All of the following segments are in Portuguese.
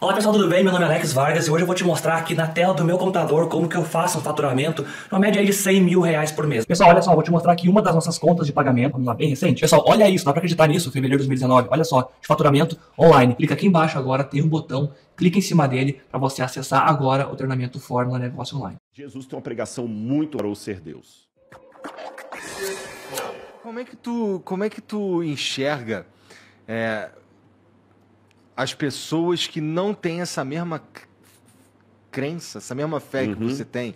Olá pessoal, tudo bem? Meu nome é Alex Vargas e hoje eu vou te mostrar aqui na tela do meu computador como que eu faço um faturamento numa média de 100 mil reais por mês. Pessoal, olha só, vou te mostrar aqui uma das nossas contas de pagamento, vamos lá, bem recente. Pessoal, olha isso, dá pra acreditar nisso, fevereiro de 2019, olha só, de faturamento online. Clica aqui embaixo agora, tem um botão, clica em cima dele para você acessar agora o treinamento Fórmula Negócio Online. Jesus tem uma pregação muito para o ser Deus. Como é que tu, como é que tu enxerga... É as pessoas que não têm essa mesma crença, essa mesma fé uhum. que você tem?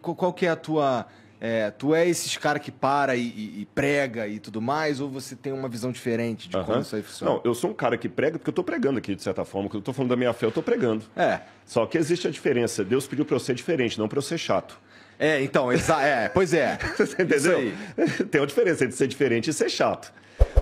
Qual que é a tua... É, tu é esses cara que para e, e, e, prega e tudo mais, ou você tem uma visão diferente de uhum. como isso aí funciona? Não, eu sou um cara que prega porque eu estou pregando aqui, de certa forma. Quando eu estou falando da minha fé, eu estou pregando. É. Só que existe a diferença. Deus pediu para eu ser diferente, não para eu ser chato. É, então, é, pois é. Entendeu? Tem uma diferença entre ser diferente e ser chato.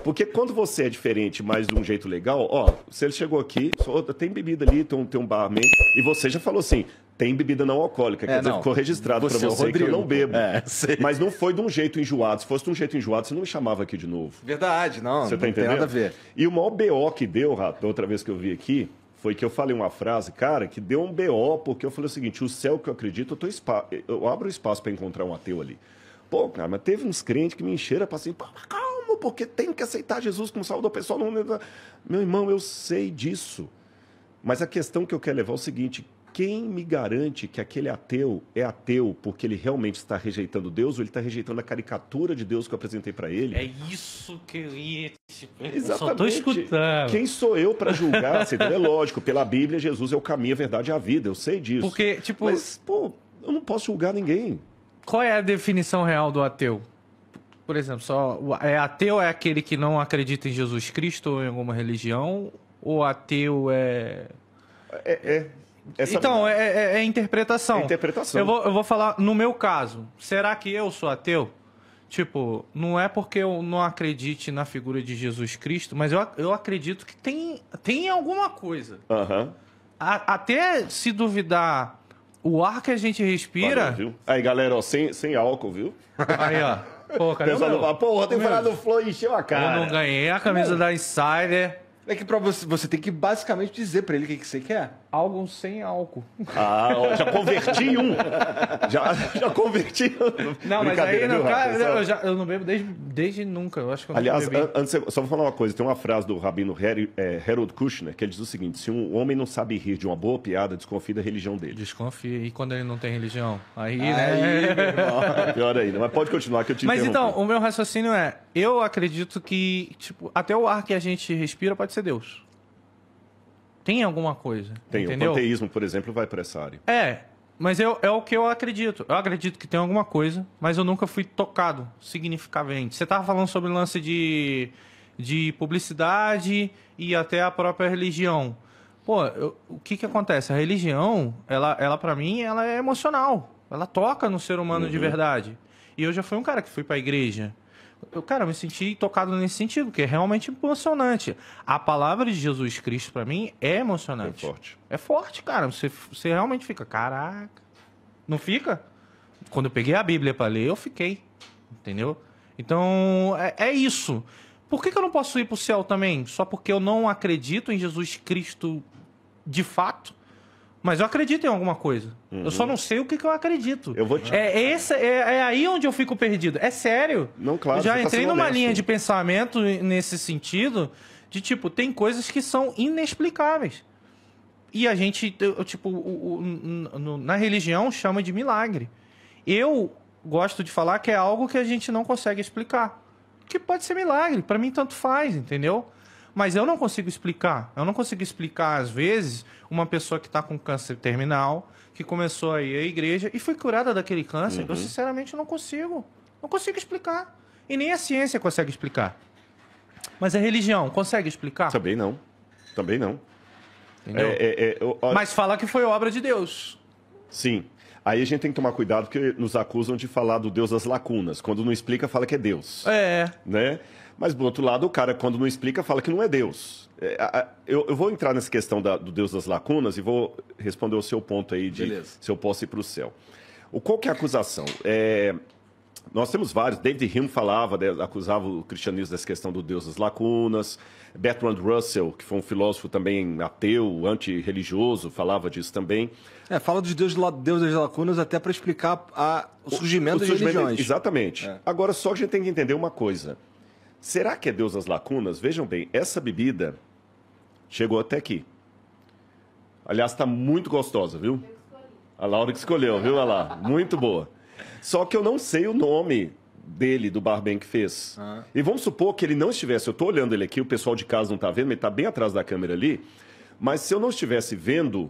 Porque quando você é diferente, mas de um jeito legal, ó, se ele chegou aqui, tem bebida ali, tem um, tem um barman, e você já falou assim, tem bebida não alcoólica. É, quer dizer, não. ficou registrado você, pra você Rodrigo. É que eu não bebo. É, Mas não foi de um jeito enjoado. Se fosse de um jeito enjoado, você não me chamava aqui de novo. Verdade, não. Você tá não tá entendendo? Tem nada a ver. E o maior BO que deu, Rato, outra vez que eu vi aqui, foi que eu falei uma frase, cara, que deu um BO, porque eu falei o seguinte: o céu que eu acredito, eu, tô o eu abro espaço para encontrar um ateu ali. Pô, cara, mas teve uns crentes que me encheram passei pô, calma porque tenho que aceitar Jesus como salvador pessoal. Não... Meu irmão, eu sei disso. Mas a questão que eu quero levar é o seguinte: quem me garante que aquele ateu é ateu porque ele realmente está rejeitando Deus ou ele está rejeitando a caricatura de Deus que eu apresentei para ele? É isso que eu ia te Exatamente. Eu só tô escutando. Quem sou eu para julgar? é lógico, pela Bíblia, Jesus é o caminho, a verdade e a vida, eu sei disso. Porque, tipo. Mas, pô, eu não posso julgar ninguém. Qual é a definição real do ateu? por exemplo, só é ateu é aquele que não acredita em Jesus Cristo ou em alguma religião, ou ateu é. É. é. Essa... É então, é, é, é interpretação. É interpretação. Eu vou, eu vou falar, no meu caso, será que eu sou ateu? Tipo, não é porque eu não acredite na figura de Jesus Cristo, mas eu, eu acredito que tem, tem alguma coisa. Uhum. A, até se duvidar o ar que a gente respira. Valeu, Aí, galera, ó, sem, sem álcool, viu? Aí, ó. Pô, cara, eu não... fala, Pô, tem que falar do Flow e encheu a cara. Eu não ganhei a camisa da Insider. É que pra você, você tem que basicamente dizer pra ele o que, que você quer álcool sem álcool. Ah, já converti um. já, já converti um. Não, mas aí não, cara, eu, já, eu, não bebo desde, desde nunca. Eu acho que eu Aliás, antes, só vou falar uma coisa. Tem uma frase do Rabino Her, é, Harold Kushner que ele diz o seguinte, se um homem não sabe rir de uma boa piada, desconfie da religião dele. Desconfie. E quando ele não tem religião? Aí, aí né? Irmão, pior ainda. Mas pode continuar que eu te Mas então, o meu raciocínio é, eu acredito que tipo, até o ar que a gente respira pode ser Deus tem alguma coisa. Tem, entendeu? o panteísmo, por exemplo, vai para essa área. É, mas eu, é o que eu acredito. Eu acredito que tem alguma coisa, mas eu nunca fui tocado significativamente. Você estava falando sobre o lance de, de publicidade e até a própria religião. Pô, eu, o que que acontece? A religião, ela, ela para mim, ela é emocional. Ela toca no ser humano uhum. de verdade. E eu já fui um cara que fui para a igreja eu, cara, me senti tocado nesse sentido, porque é realmente emocionante. A palavra de Jesus Cristo para mim é emocionante. É forte. É forte, cara. Você, você realmente fica, caraca. Não fica? Quando eu peguei a Bíblia para ler, eu fiquei. Entendeu? Então, é, é isso. Por que, que eu não posso ir pro céu também? Só porque eu não acredito em Jesus Cristo de fato? Mas eu acredito em alguma coisa. Uhum. Eu só uhum. não sei o que, que eu acredito. Eu vou te... é, esse, é, é, aí onde eu fico perdido. É sério. Não, claro. Eu já tá entrei tá numa honesto. linha de pensamento nesse sentido de tipo, tem coisas que são inexplicáveis. E a gente, tipo, na religião chama de milagre. Eu gosto de falar que é algo que a gente não consegue explicar. Que pode ser milagre, para mim tanto faz, entendeu? Mas eu não consigo explicar. Eu não consigo explicar, às vezes, uma pessoa que está com câncer terminal, que começou a ir à igreja e foi curada daquele câncer. Uhum. Eu, sinceramente, não consigo. Não consigo explicar. E nem a ciência consegue explicar. Mas a religião consegue explicar? Também não. Também não. É, é, é, eu... Mas fala que foi obra de Deus. Sim. Aí a gente tem que tomar cuidado porque nos acusam de falar do Deus das lacunas. Quando não explica, fala que é Deus. É. Né? Mas, do outro lado, o cara, quando não explica, fala que não é Deus. É, eu, vou entrar nessa questão da, do Deus das lacunas e vou responder o seu ponto aí de Beleza. se eu posso ir para o céu. O, qual que é a acusação? É, nós temos vários. David Hume falava, né, acusava o cristianismo dessa questão do Deus das lacunas. Bertrand Russell, que foi um filósofo também ateu, antirreligioso, falava disso também. É, fala dos Deus, Deus das lacunas até para explicar a, o surgimento o, o religiões. Exatamente. É. Agora, só que a gente tem que entender uma coisa. Será que é Deus das lacunas? Vejam bem, essa bebida chegou até aqui. Aliás, está muito gostosa, viu? A Laura que escolheu, viu? Olha lá, muito boa. Só que eu não sei o nome dele, do barman que fez. Ah. E vamos supor que ele não estivesse, eu estou olhando ele aqui, o pessoal de casa não está vendo, ele está bem atrás da câmera ali, mas se eu não estivesse vendo,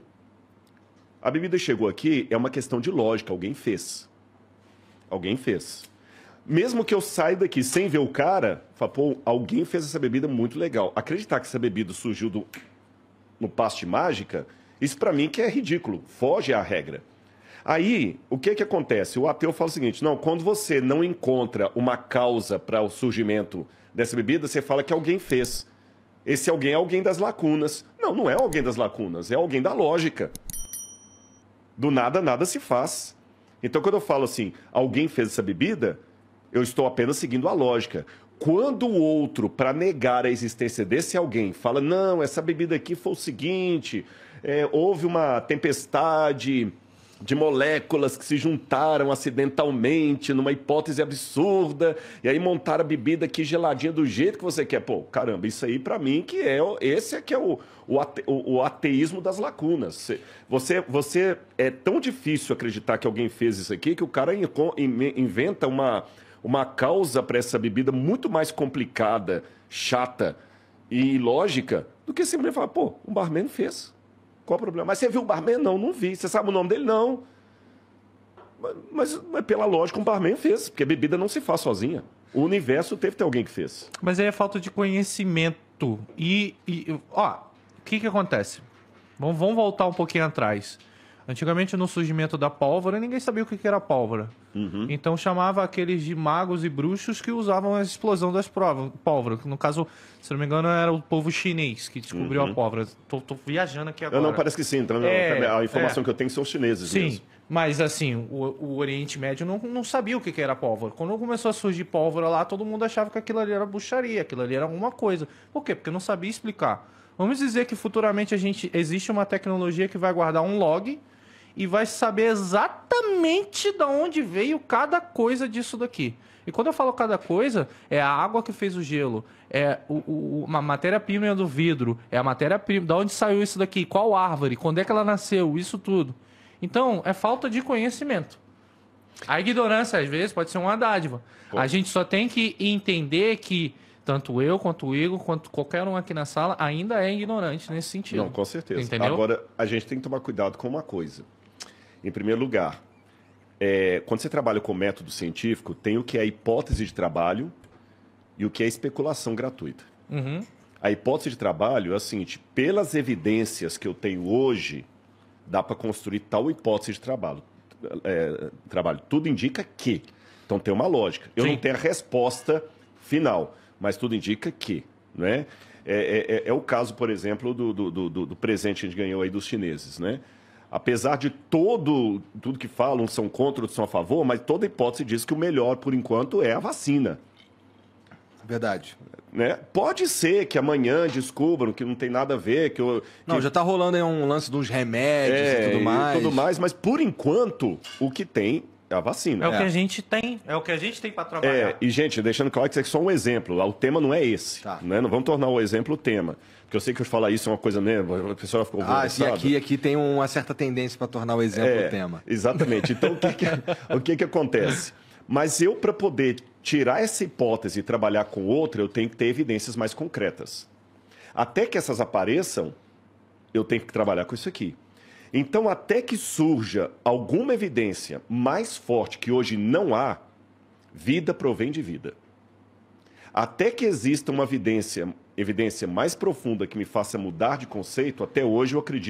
a bebida chegou aqui, é uma questão de lógica, alguém fez. Alguém fez mesmo que eu saia daqui sem ver o cara, fala, pô, alguém fez essa bebida muito legal. Acreditar que essa bebida surgiu do, no paste mágica, isso para mim que é ridículo, foge à regra. Aí, o que que acontece? O ateu fala o seguinte, não, quando você não encontra uma causa para o surgimento dessa bebida, você fala que alguém fez. Esse alguém é alguém das lacunas. Não, não é alguém das lacunas, é alguém da lógica. Do nada, nada se faz. Então, quando eu falo assim, alguém fez essa bebida, eu estou apenas seguindo a lógica. Quando o outro, para negar a existência desse alguém, fala: não, essa bebida aqui foi o seguinte, é, houve uma tempestade de moléculas que se juntaram acidentalmente numa hipótese absurda e aí montaram a bebida aqui geladinha do jeito que você quer. Pô, caramba, isso aí para mim que é esse é que é o, o, ate, o, o ateísmo das lacunas. Você, você é tão difícil acreditar que alguém fez isso aqui que o cara inventa uma uma causa para essa bebida muito mais complicada, chata e ilógica do que simplesmente falar, pô, um barman fez. Qual o problema? Mas você viu o barman? Não, não vi. Você sabe o nome dele? Não. Mas, mas é pela lógica, um barman fez, porque a bebida não se faz sozinha. O universo teve que ter alguém que fez. Mas aí é falta de conhecimento. E, e ó, o que que acontece? Vamos, vamos voltar um pouquinho atrás. Antigamente, no surgimento da pólvora, ninguém sabia o que era pólvora. Uhum. Então chamava aqueles de magos e bruxos que usavam a explosão das pólvora. No caso, se não me engano, era o povo chinês que descobriu uhum. a pólvora. Tô, tô, viajando aqui agora. Eu não, parece que sim. Então, é, é, a informação é. que eu tenho são os chineses sim. Mesmo. Mas assim, o, o, Oriente Médio não, não sabia o que, que, era pólvora. Quando começou a surgir pólvora lá, todo mundo achava que aquilo ali era bruxaria, aquilo ali era alguma coisa. Por quê? Porque não sabia explicar. Vamos dizer que futuramente a gente existe uma tecnologia que vai guardar um log e vai saber exatamente de onde veio cada coisa disso daqui. E quando eu falo cada coisa, é a água que fez o gelo, é uma matéria-prima do vidro, é a matéria-prima, De onde saiu isso daqui, qual árvore, quando é que ela nasceu, isso tudo. Então, é falta de conhecimento. A ignorância, às vezes, pode ser uma dádiva. Pô. A gente só tem que entender que tanto eu, quanto o Igor, quanto qualquer um aqui na sala, ainda é ignorante nesse sentido. Não, com certeza. Entendeu? Agora, a gente tem que tomar cuidado com uma coisa. Em primeiro lugar, é, quando você trabalha com método científico, tem o que é hipótese de trabalho e o que é especulação gratuita. Uhum. A hipótese de trabalho é a seguinte: pelas evidências que eu tenho hoje, dá para construir tal hipótese de trabalho. É, trabalho. Tudo indica que. Então tem uma lógica. Eu Sim. não tenho a resposta final, mas tudo indica que. Né? É, é, é o caso, por exemplo, do, do, do, do presente que a gente ganhou aí dos chineses. Né? apesar de todo tudo que falam são contra, ou são a favor, mas toda hipótese diz que o melhor por enquanto é a vacina. Verdade. Né? Pode ser que amanhã descubram que não tem nada a ver, que eu, não já está rolando aí um lance dos remédios é, e tudo mais, e tudo mais, mas por enquanto o que tem é a vacina. É, o que é. a gente tem, é o que a gente tem para é, trabalhar. É, e, gente, deixando claro que isso é só um exemplo. O tema não é esse. Tá. Né? Não vamos tornar o exemplo o tema. Porque eu sei que eu falar isso é uma coisa, né? A pessoa ficou. Ah, e aqui, aqui tem uma certa tendência para tornar o exemplo é, o tema. Exatamente. Então, o que, que o que, que acontece? Mas eu, para poder tirar essa hipótese e trabalhar com outra, eu tenho que ter evidências mais concretas. Até que essas apareçam, eu tenho que trabalhar com isso aqui. Então, até que surja alguma evidência mais forte que hoje não há, vida provém de vida. Até que exista uma evidência, evidência mais profunda que me faça mudar de conceito, até hoje eu acredito